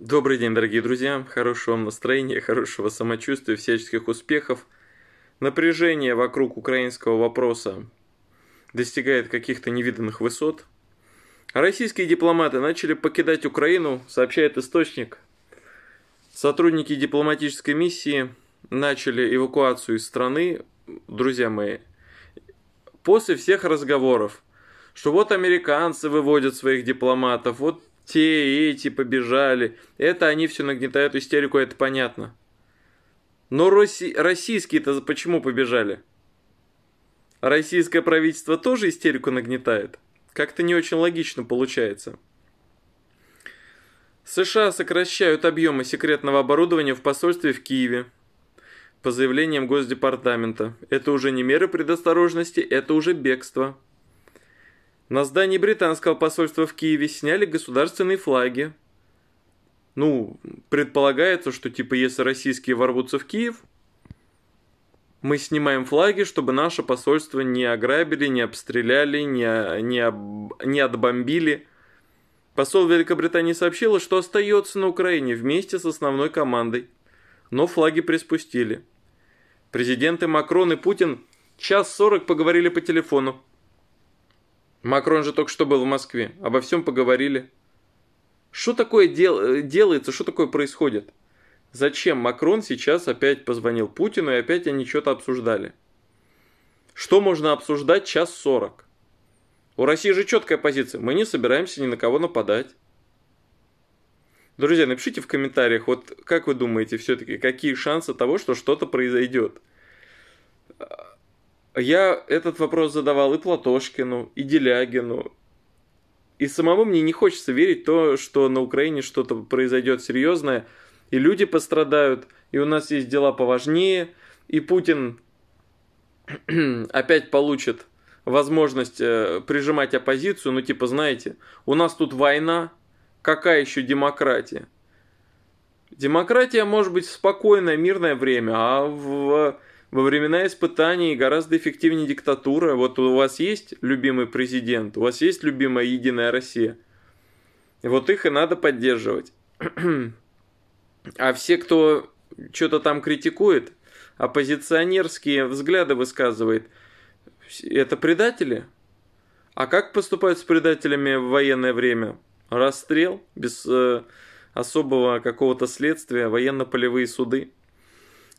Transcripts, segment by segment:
Добрый день, дорогие друзья. Хорошего вам настроения, хорошего самочувствия, всяческих успехов. Напряжение вокруг украинского вопроса достигает каких-то невиданных высот. Российские дипломаты начали покидать Украину, сообщает источник. Сотрудники дипломатической миссии начали эвакуацию из страны, друзья мои, после всех разговоров, что вот американцы выводят своих дипломатов, вот те и эти побежали. Это они все нагнетают истерику, это понятно. Но росси- российские-то почему побежали? Российское правительство тоже истерику нагнетает? Как-то не очень логично получается. США сокращают объемы секретного оборудования в посольстве в Киеве. По заявлениям Госдепартамента. Это уже не меры предосторожности, это уже бегство. На здании британского посольства в Киеве сняли государственные флаги. Ну, предполагается, что типа если российские ворвутся в Киев, мы снимаем флаги, чтобы наше посольство не ограбили, не обстреляли, не, не, об, не отбомбили. Посол Великобритании сообщила, что остается на Украине вместе с основной командой. Но флаги приспустили. Президенты Макрон и Путин час сорок поговорили по телефону. Макрон же только что был в Москве. Обо всем поговорили. Что такое дел э, делается, что такое происходит? Зачем Макрон сейчас опять позвонил Путину и опять они что-то обсуждали? Что можно обсуждать час сорок? У России же четкая позиция. Мы не собираемся ни на кого нападать. Друзья, напишите в комментариях, вот как вы думаете все-таки, какие шансы того, что что-то произойдет? Я этот вопрос задавал и Платошкину, и Делягину, и самому мне не хочется верить в то, что на Украине что-то произойдет серьезное, и люди пострадают, и у нас есть дела поважнее, и Путин опять получит возможность э, прижимать оппозицию, ну типа, знаете, у нас тут война, какая еще демократия? Демократия может быть в спокойное, мирное время, а в во времена испытаний гораздо эффективнее диктатура. Вот у вас есть любимый президент, у вас есть любимая Единая Россия. И Вот их и надо поддерживать. А все, кто что-то там критикует, оппозиционерские взгляды высказывает, это предатели? А как поступают с предателями в военное время? Расстрел без э, особого какого-то следствия, военно-полевые суды –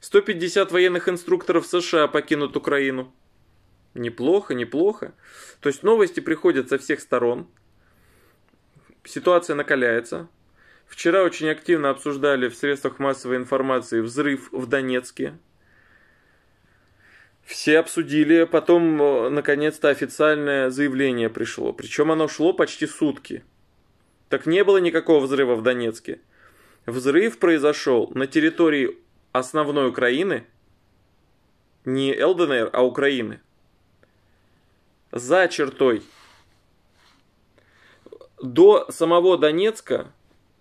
150 военных инструкторов США покинут Украину. Неплохо, неплохо. То есть новости приходят со всех сторон. Ситуация накаляется. Вчера очень активно обсуждали в средствах массовой информации взрыв в Донецке. Все обсудили, а потом э, наконец-то официальное заявление пришло. Причем оно шло почти сутки. Так не было никакого взрыва в Донецке. Взрыв произошел на территории основной Украины, не ЛДНР, а Украины, за чертой до самого Донецка,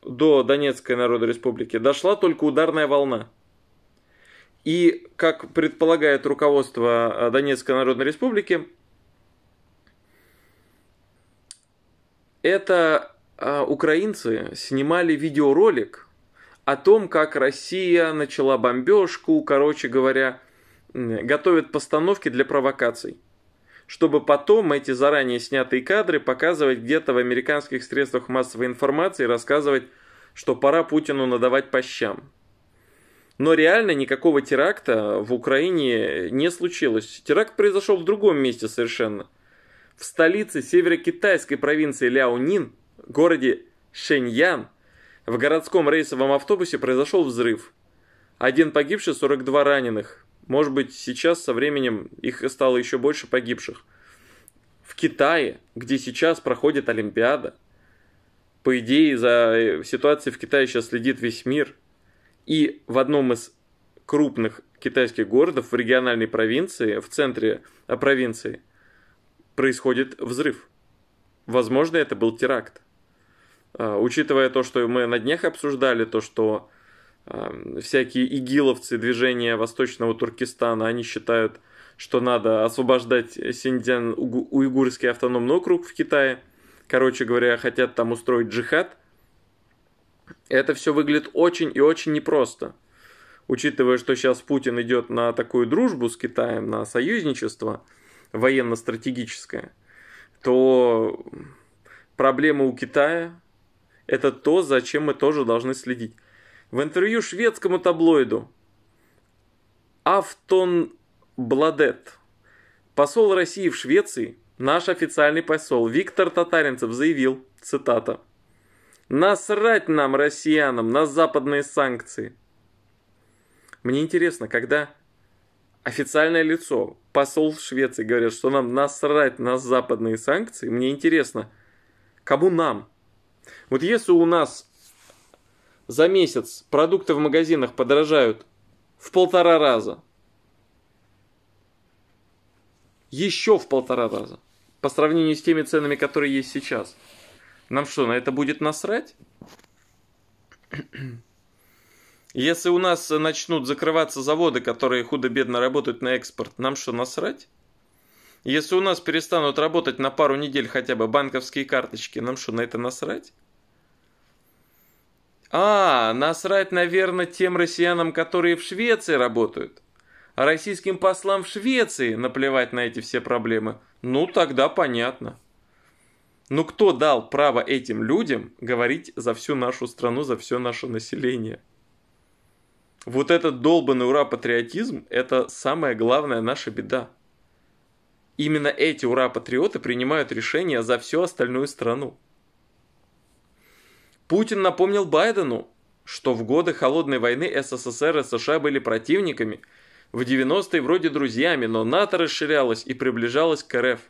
до Донецкой Народной Республики, дошла только ударная волна. И, как предполагает руководство э, Донецкой Народной Республики, это а, украинцы снимали видеоролик о том, как Россия начала бомбежку, короче говоря, готовят постановки для провокаций, чтобы потом эти заранее снятые кадры показывать где-то в американских средствах массовой информации и рассказывать, что пора Путину надавать по щам. Но реально никакого теракта в Украине не случилось. Теракт произошел в другом месте совершенно. В столице северокитайской провинции Ляонин, городе Шэньян, в городском рейсовом автобусе произошел взрыв. Один погибший, 42 раненых. Может быть, сейчас со временем их стало еще больше погибших. В Китае, где сейчас проходит Олимпиада, по идее, за э, ситуацией в Китае сейчас следит весь мир. И в одном из крупных китайских городов в региональной провинции, в центре э, провинции, происходит взрыв. Возможно, это был теракт. А, учитывая то, что мы на днях обсуждали, то, что а, всякие игиловцы движения Восточного Туркестана, они считают, что надо освобождать Синьцзян, угу-, уйгурский автономный округ в Китае. Короче говоря, хотят там устроить джихад. Это все выглядит очень и очень непросто. Учитывая, что сейчас Путин идет на такую дружбу с Китаем, на союзничество военно-стратегическое, то проблемы у Китая, это то, зачем мы тоже должны следить. В интервью шведскому таблоиду Автон Бладет, посол России в Швеции, наш официальный посол Виктор Татаринцев заявил, цитата, «Насрать нам, россиянам, на западные санкции». Мне интересно, когда официальное лицо, посол в Швеции, говорят, что нам насрать на западные санкции, мне интересно, кому нам? Вот если у нас за месяц продукты в магазинах подорожают в полтора раза, еще в полтора раза, по сравнению с теми ценами, которые есть сейчас, нам что, на это будет насрать? Если у нас начнут закрываться заводы, которые худо-бедно работают на экспорт, нам что, насрать? Если у нас перестанут работать на пару недель хотя бы банковские карточки, нам что, на это насрать? А, насрать, наверное, тем россиянам, которые в Швеции работают. А российским послам в Швеции наплевать на эти все проблемы. Ну, тогда понятно. Но ну, кто дал право этим людям говорить за всю нашу страну, за все наше население? Вот этот долбанный ура-патриотизм – это самая главная наша беда. Именно эти ура-патриоты принимают решения за всю остальную страну. Путин напомнил Байдену, что в годы Холодной войны СССР и США были противниками, в 90-е вроде друзьями, но НАТО расширялось и приближалось к РФ.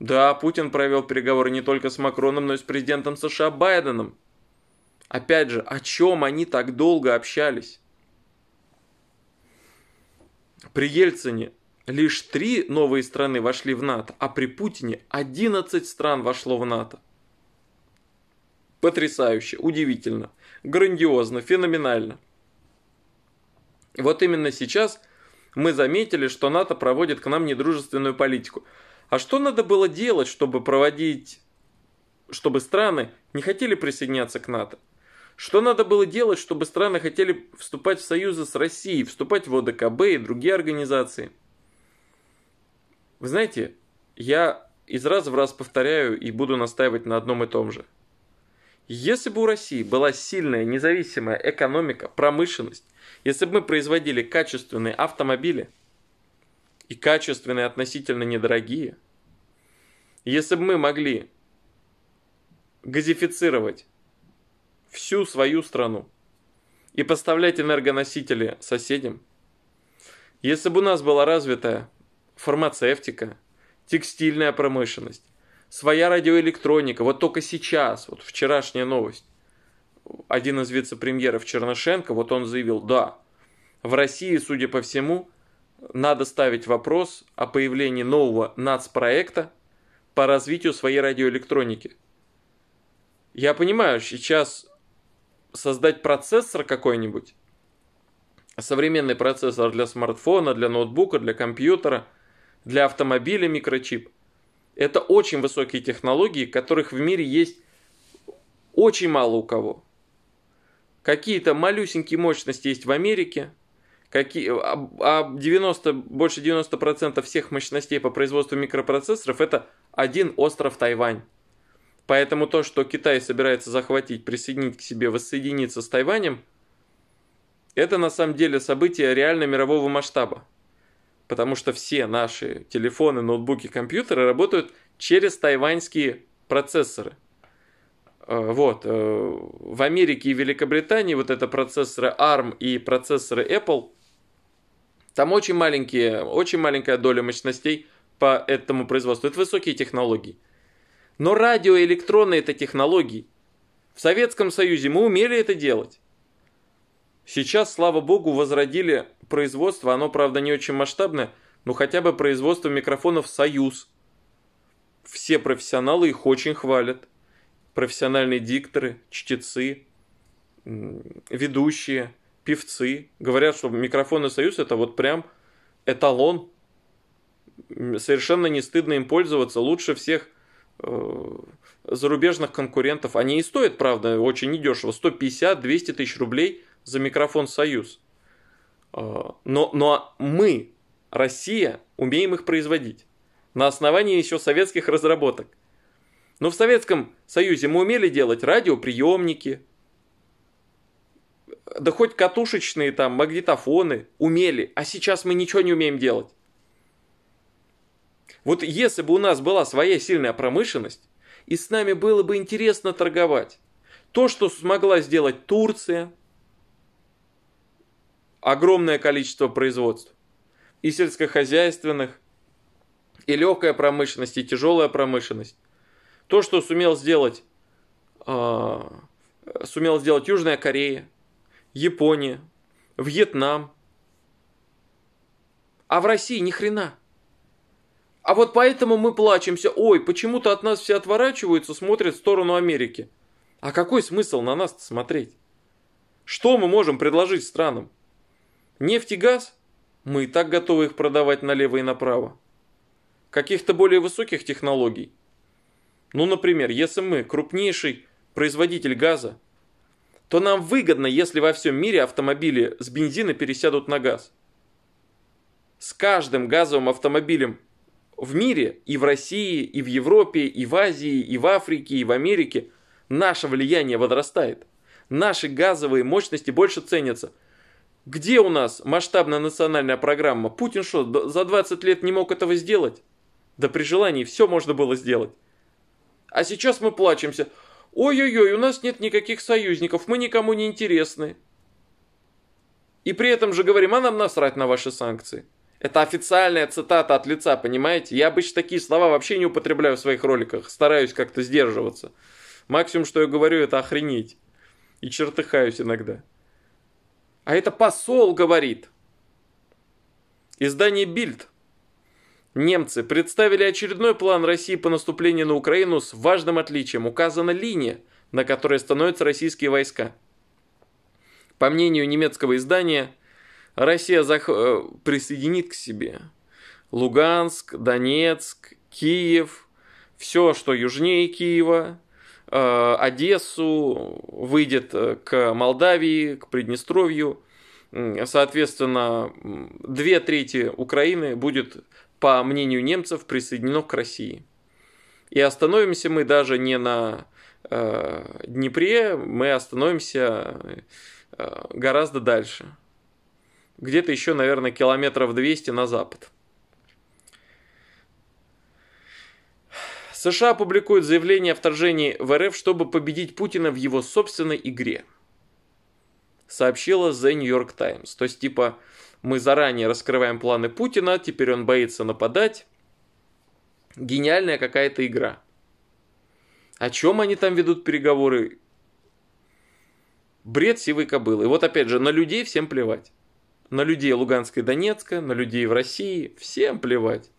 Да, Путин провел переговоры не только с Макроном, но и с президентом США Байденом. Опять же, о чем они так долго общались? При Ельцине Лишь три новые страны вошли в НАТО, а при Путине 11 стран вошло в НАТО. Потрясающе, удивительно, грандиозно, феноменально. Вот именно сейчас мы заметили, что НАТО проводит к нам недружественную политику. А что надо было делать, чтобы проводить, чтобы страны не хотели присоединяться к НАТО? Что надо было делать, чтобы страны хотели вступать в союзы с Россией, вступать в ОДКБ и другие организации – вы знаете, я из раза в раз повторяю и буду настаивать на одном и том же. Если бы у России была сильная независимая экономика, промышленность, если бы мы производили качественные автомобили и качественные относительно недорогие, если бы мы могли газифицировать всю свою страну и поставлять энергоносители соседям, если бы у нас была развитая фармацевтика, текстильная промышленность, своя радиоэлектроника. Вот только сейчас, вот вчерашняя новость, один из вице-премьеров Чернышенко, вот он заявил, да, в России, судя по всему, надо ставить вопрос о появлении нового нацпроекта по развитию своей радиоэлектроники. Я понимаю, сейчас создать процессор какой-нибудь, современный процессор для смартфона, для ноутбука, для компьютера – для автомобиля микрочип. Это очень высокие технологии, которых в мире есть очень мало у кого. Какие-то малюсенькие мощности есть в Америке, какие, а 90, больше 90% всех мощностей по производству микропроцессоров это один остров Тайвань. Поэтому то, что Китай собирается захватить, присоединить к себе, воссоединиться с Тайванем, это на самом деле событие реально мирового масштаба потому что все наши телефоны, ноутбуки, компьютеры работают через тайваньские процессоры. Э, вот. Э, в Америке и Великобритании вот это процессоры ARM и процессоры Apple, там очень, маленькие, очень маленькая доля мощностей по этому производству. Это высокие технологии. Но радиоэлектронные это технологии. В Советском Союзе мы умели это делать. Сейчас, слава богу, возродили производство, оно, правда, не очень масштабное, но хотя бы производство микрофонов «Союз». Все профессионалы их очень хвалят. Профессиональные дикторы, чтецы, ведущие, певцы. Говорят, что микрофоны «Союз» это вот прям эталон. Совершенно не стыдно им пользоваться. Лучше всех э, зарубежных конкурентов. Они и стоят, правда, очень недешево. 150-200 тысяч рублей – за микрофон «Союз». А, но, но мы, Россия, умеем их производить на основании еще советских разработок. Но в Советском Союзе мы умели делать радиоприемники, да хоть катушечные там магнитофоны умели, а сейчас мы ничего не умеем делать. Вот если бы у нас была своя сильная промышленность, и с нами было бы интересно торговать. То, что смогла сделать Турция, огромное количество производств. И сельскохозяйственных, и легкая промышленность, и тяжелая промышленность. То, что сумел сделать, э, а, сумел сделать Южная Корея, Япония, Вьетнам. А в России ни хрена. А вот поэтому мы плачемся. Ой, почему-то от нас все отворачиваются, смотрят в сторону Америки. А какой смысл на нас смотреть? Что мы можем предложить странам? Нефть и газ? Мы и так готовы их продавать налево и направо. Каких-то более высоких технологий? Ну, например, если мы крупнейший производитель газа, то нам выгодно, если во всем мире автомобили с бензина пересядут на газ. С каждым газовым автомобилем в мире, и в России, и в Европе, и в Азии, и в Африке, и в Америке, наше влияние возрастает. Наши газовые мощности больше ценятся – где у нас масштабная национальная программа? Путин что, за 20 лет не мог этого сделать? Да при желании все можно было сделать. А сейчас мы плачемся. Ой-ой-ой, у нас нет никаких союзников, мы никому не интересны. И при этом же говорим, а нам насрать на ваши санкции. Это официальная цитата от лица, понимаете? Я обычно такие слова вообще не употребляю в своих роликах, стараюсь как-то сдерживаться. Максимум, что я говорю, это охренеть. И чертыхаюсь иногда. А это посол говорит. Издание «Бильд». Немцы представили очередной план России по наступлению на Украину с важным отличием. Указана линия, на которой становятся российские войска. По мнению немецкого издания, Россия зах... Э, присоединит к себе Луганск, Донецк, Киев, все, что южнее Киева – Э, Одессу, выйдет э, к Молдавии, к Приднестровью. Соответственно, две трети Украины будет, по мнению немцев, присоединено к России. И остановимся мы даже не на э, Днепре, мы остановимся э, гораздо дальше. Где-то еще, наверное, километров 200 на запад. США публикует заявление о вторжении в РФ, чтобы победить Путина в его собственной игре. Сообщила The New York Times. То есть, типа, мы заранее раскрываем планы Путина, теперь он боится нападать. Гениальная какая-то игра. О чем они там ведут переговоры? Бред сивой кобылы. И вот опять же, на людей всем плевать. На людей Луганска и Донецка, на людей в России всем плевать.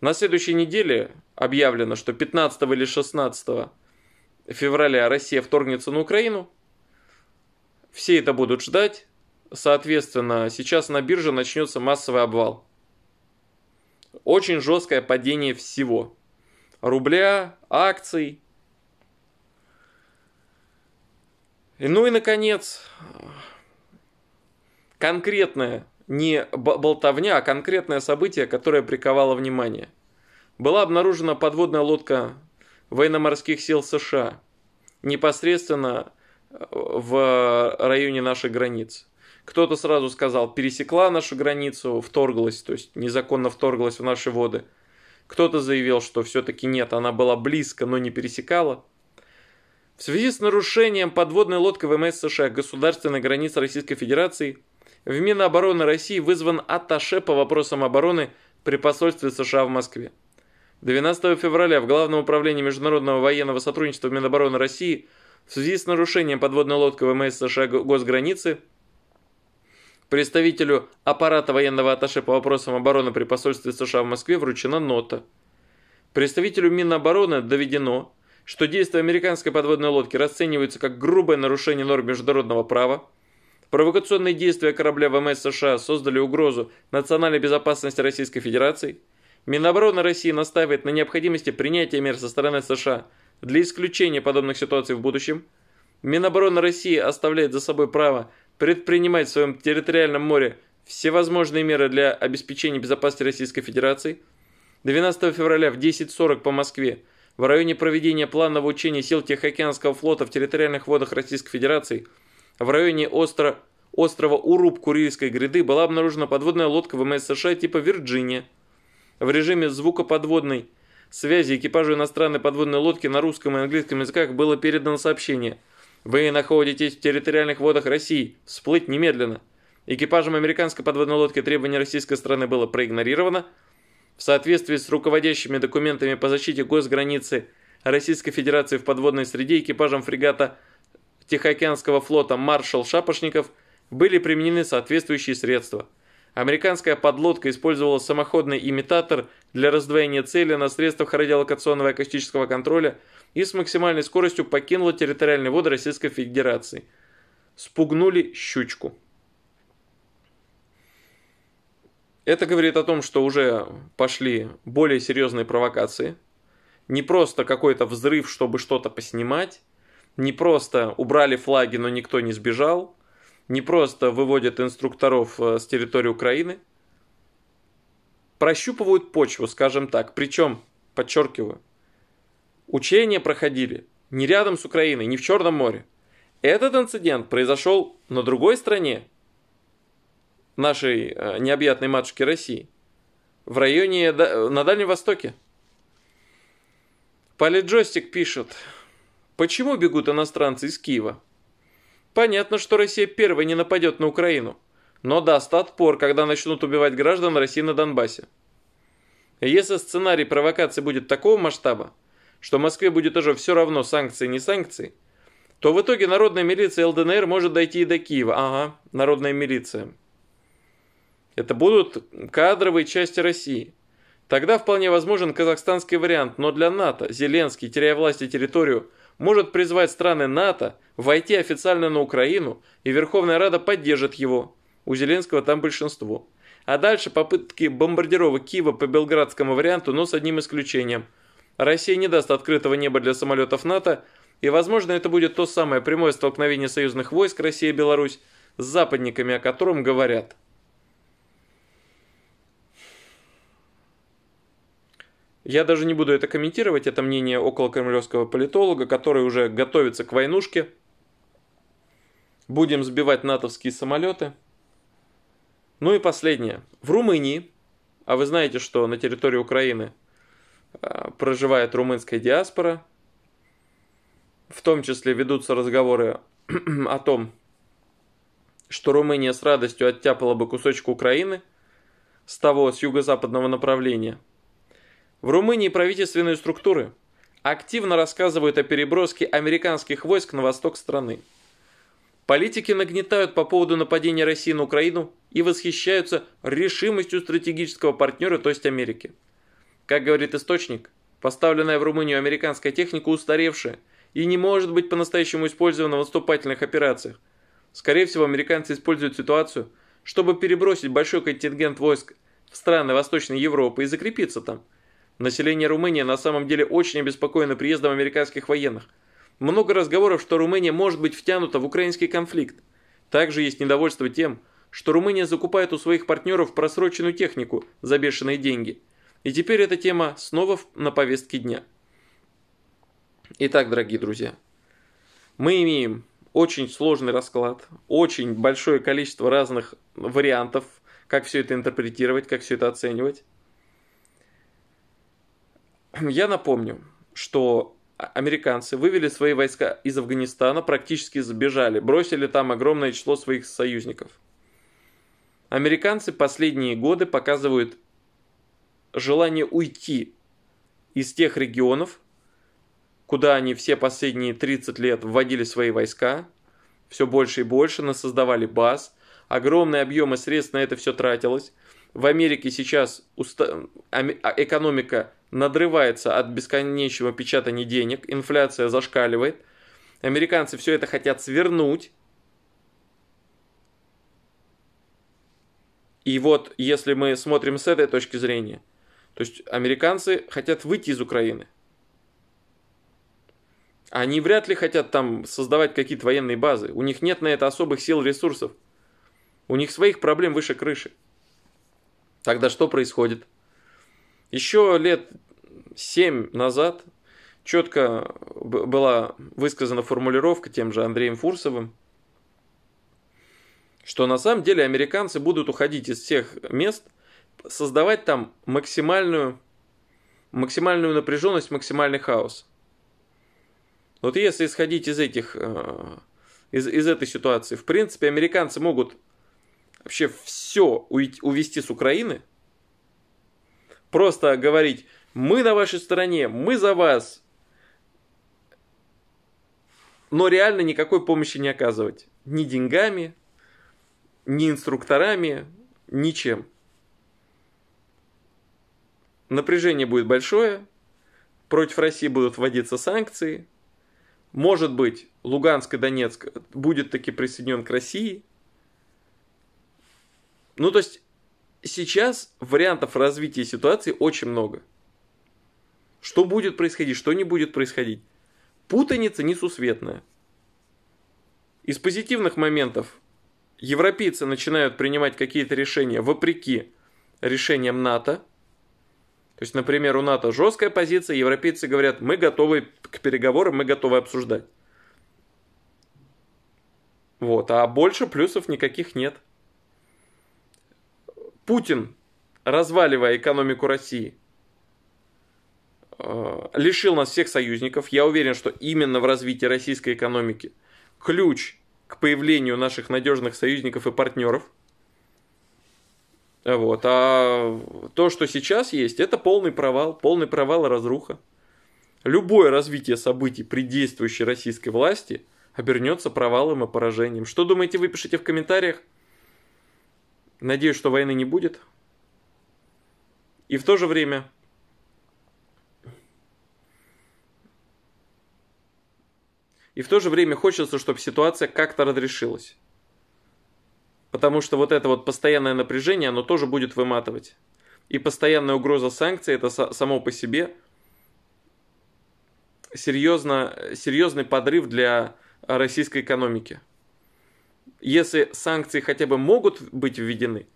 На следующей неделе объявлено, что 15 или 16 февраля Россия вторгнется на Украину. Все это будут ждать. Соответственно, сейчас на бирже начнется массовый обвал. Очень жесткое падение всего. Рубля, акций. И Ну и, наконец, конкретное не болтовня, а конкретное событие, которое приковало внимание. Была обнаружена подводная лодка военно-морских сил США непосредственно э, в районе нашей границы. Кто-то сразу сказал, пересекла нашу границу, вторглась, то есть незаконно вторглась в наши воды. Кто-то заявил, что все-таки нет, она была близко, но не пересекала. В связи с нарушением подводной лодкой ВМС США государственной границы Российской Федерации – в Минобороны России вызван атташе по вопросам обороны при посольстве США в Москве. 12 февраля в Главном управлении международного военного сотрудничества Минобороны России в связи с нарушением подводной лодки ВМС США госграницы представителю аппарата военного атташе по вопросам обороны при посольстве США в Москве вручена нота. Представителю Минобороны доведено, что действия американской подводной лодки расцениваются как грубое нарушение норм международного права, Провокационные действия корабля ВМС США создали угрозу национальной безопасности Российской Федерации. Минобороны России настаивает на необходимости принятия мер со стороны США для исключения подобных ситуаций в будущем. Минобороны России оставляет за собой право предпринимать в своем территориальном море всевозможные меры для обеспечения безопасности Российской Федерации. 12 февраля в 10.40 по Москве в районе проведения планового учения сил Тихоокеанского флота в территориальных водах Российской Федерации – в районе остро... острова Уруб Курильской гряды была обнаружена подводная лодка ВМС США типа «Вирджиния». В режиме звукоподводной связи экипажу иностранной подводной лодки на русском и английском языках было передано сообщение «Вы находитесь в территориальных водах России. Всплыть немедленно». экипажам американской подводной лодки требование российской страны было проигнорировано. В соответствии с руководящими документами по защите госграницы Российской Федерации в подводной среде экипажам фрегата «Вирджиния» Тихоокеанского флота маршал Шапошников были применены соответствующие средства. Американская подлодка использовала самоходный имитатор для раздвоения цели на средствах радиолокационного и акустического контроля и с максимальной скоростью покинула территориальные воды Российской Федерации. Спугнули щучку. Это говорит о том, что уже пошли более серьезные провокации. Не просто какой-то взрыв, чтобы что-то поснимать, не просто убрали флаги, но никто не сбежал, не просто выводят инструкторов э, с территории Украины, прощупывают почву, скажем так. Причем, подчеркиваю, учения проходили не рядом с Украиной, не в Черном море. Этот инцидент произошел на другой стране нашей э, необъятной матушки России, в районе э, на Дальнем Востоке. Полиджойстик пишет, Почему бегут иностранцы из Киева? Понятно, что Россия первой не нападет на Украину, но даст отпор, когда начнут убивать граждан России на Донбассе. Если сценарий провокации будет такого масштаба, что Москве будет уже все равно санкции не санкции, то в итоге народная милиция ЛДНР может дойти и до Киева. Ага, народная милиция. Это будут кадровые части России. Тогда вполне возможен казахстанский вариант, но для НАТО Зеленский, теряя власть и территорию, может призвать страны НАТО войти официально на Украину, и Верховная Рада поддержит его. У Зеленского там большинство. А дальше попытки бомбардировок Киева по белградскому варианту, но с одним исключением. Россия не даст открытого неба для самолетов НАТО, и, возможно, это будет то самое прямое столкновение союзных войск России и Беларусь с западниками, о котором говорят. Я даже не буду это комментировать, это мнение около кремлевского политолога, который уже готовится к войнушке. Будем сбивать натовские самолеты. Ну и последнее. В Румынии, а вы знаете, что на территории Украины а, проживает румынская диаспора, в том числе ведутся разговоры о том, что Румыния с радостью оттяпала бы кусочек Украины с того, с юго-западного направления – в Румынии правительственные структуры активно рассказывают о переброске американских войск на восток страны. Политики нагнетают по поводу нападения России на Украину и восхищаются решимостью стратегического партнера, то есть Америки. Как говорит источник, поставленная в Румынию американская техника устаревшая и не может быть по-настоящему использована в наступательных операциях. Скорее всего, американцы используют ситуацию, чтобы перебросить большой контингент войск в страны Восточной Европы и закрепиться там – Население Румынии на самом деле очень обеспокоено приездом американских военных. Много разговоров, что Румыния может быть втянута в украинский конфликт. Также есть недовольство тем, что Румыния закупает у своих партнеров просроченную технику за бешеные деньги. И теперь эта тема снова на повестке дня. Итак, дорогие друзья, мы имеем очень сложный расклад, очень большое количество разных вариантов, как все это интерпретировать, как все это оценивать. Я напомню, что а, американцы вывели свои войска из Афганистана, практически сбежали, бросили там огромное число своих союзников. Американцы последние годы показывают желание уйти из тех регионов, куда они все последние 30 лет вводили свои войска, все больше и больше, насоздавали баз, огромные объемы средств на это все тратилось – в Америке сейчас уста... А, экономика надрывается от бесконечного печатания денег, инфляция зашкаливает, американцы все это хотят свернуть. И вот если мы смотрим с этой точки зрения, то есть американцы хотят выйти из Украины. Они вряд ли хотят там создавать какие-то военные базы. У них нет на это особых сил, ресурсов. У них своих проблем выше крыши. Тогда что происходит? Еще лет семь назад четко была высказана формулировка тем же Андреем Фурсовым, что на самом деле американцы будут уходить из всех мест, создавать там максимальную, максимальную напряженность, максимальный хаос. Вот если исходить из этих э, из, из этой ситуации. В принципе, американцы могут вообще все увести с Украины, просто говорить, мы на вашей стороне, мы за вас, но реально никакой помощи не оказывать. Ни деньгами, ни инструкторами, ничем. Напряжение будет большое, против России будут вводиться санкции, может быть, Луганск и Донецк э, будет таки присоединен к России – ну, то есть, сейчас вариантов развития ситуации очень много. Что будет происходить, что не будет происходить. Путаница несусветная. Из позитивных моментов европейцы начинают принимать какие-то решения вопреки решениям НАТО. То есть, например, у НАТО жесткая позиция, европейцы говорят, мы готовы к переговорам, мы готовы обсуждать. Вот, а больше плюсов никаких нет. Путин, разваливая экономику России, э, лишил нас всех союзников. Я уверен, что именно в развитии российской экономики ключ к появлению наших надежных союзников и партнеров. Вот. А то, что сейчас есть, это полный провал, полный провал и разруха. Любое развитие событий при действующей российской власти обернется провалом и поражением. Что думаете, вы пишите в комментариях? Надеюсь, что войны не будет. И в то же время И в то же время хочется, чтобы ситуация как-то разрешилась. Потому что вот это вот постоянное напряжение, оно тоже будет выматывать. И постоянная угроза санкций, это само по себе серьезно, серьезный подрыв для российской экономики если санкции хотя бы могут быть введены,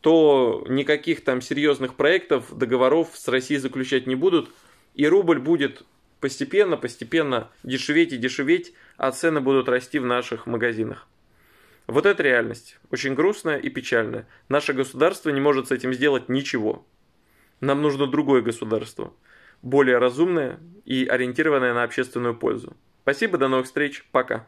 то никаких там серьезных проектов, договоров с Россией заключать не будут, и рубль будет постепенно, постепенно дешеветь и дешеветь, а цены будут расти в наших магазинах. Вот это реальность, очень грустная и печальная. Наше государство не может с этим сделать ничего. Нам нужно другое государство, более разумное и ориентированное на общественную пользу. Спасибо, до новых встреч, пока.